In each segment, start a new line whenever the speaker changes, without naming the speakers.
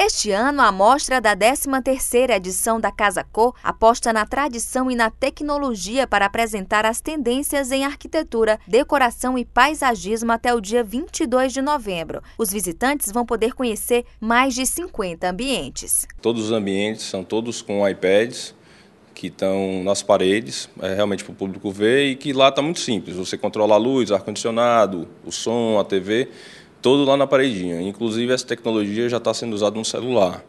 Este ano, a mostra da 13ª edição da Casa Cor aposta na tradição e na tecnologia para apresentar as tendências em arquitetura, decoração e paisagismo até o dia 22 de novembro. Os visitantes vão poder conhecer mais de 50 ambientes.
Todos os ambientes são todos com iPads que estão nas paredes, é realmente para o público ver e que lá está muito simples. Você controla a luz, ar-condicionado, o som, a TV, todo lá na paredinha. Inclusive, essa tecnologia já está sendo usada no celular.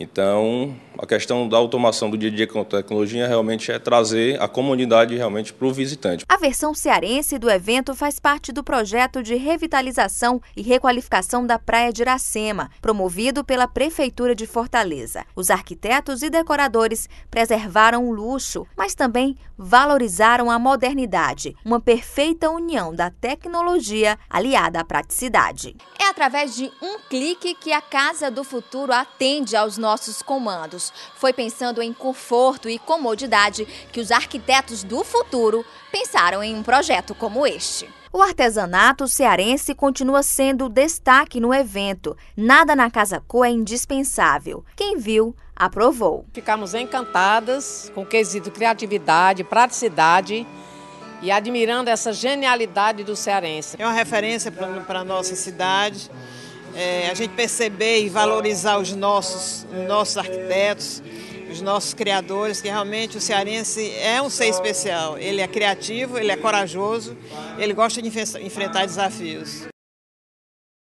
Então, a questão da automação do dia a dia com tecnologia realmente é trazer a comunidade realmente para o visitante.
A versão cearense do evento faz parte do projeto de revitalização e requalificação da Praia de Iracema, promovido pela Prefeitura de Fortaleza. Os arquitetos e decoradores preservaram o luxo, mas também valorizaram a modernidade, uma perfeita união da tecnologia aliada à praticidade. É através de um clique que a Casa do Futuro atende aos nossos nossos comandos. Foi pensando em conforto e comodidade que os arquitetos do futuro pensaram em um projeto como este. O artesanato cearense continua sendo destaque no evento. Nada na Casa Co é indispensável. Quem viu, aprovou. Ficamos encantadas com o quesito criatividade, praticidade e admirando essa genialidade do cearense. É uma referência para a nossa cidade é, a gente perceber e valorizar os nossos, nossos arquitetos, os nossos criadores, que realmente o cearense é um ser especial. Ele é criativo, ele é corajoso, ele gosta de enfrentar desafios.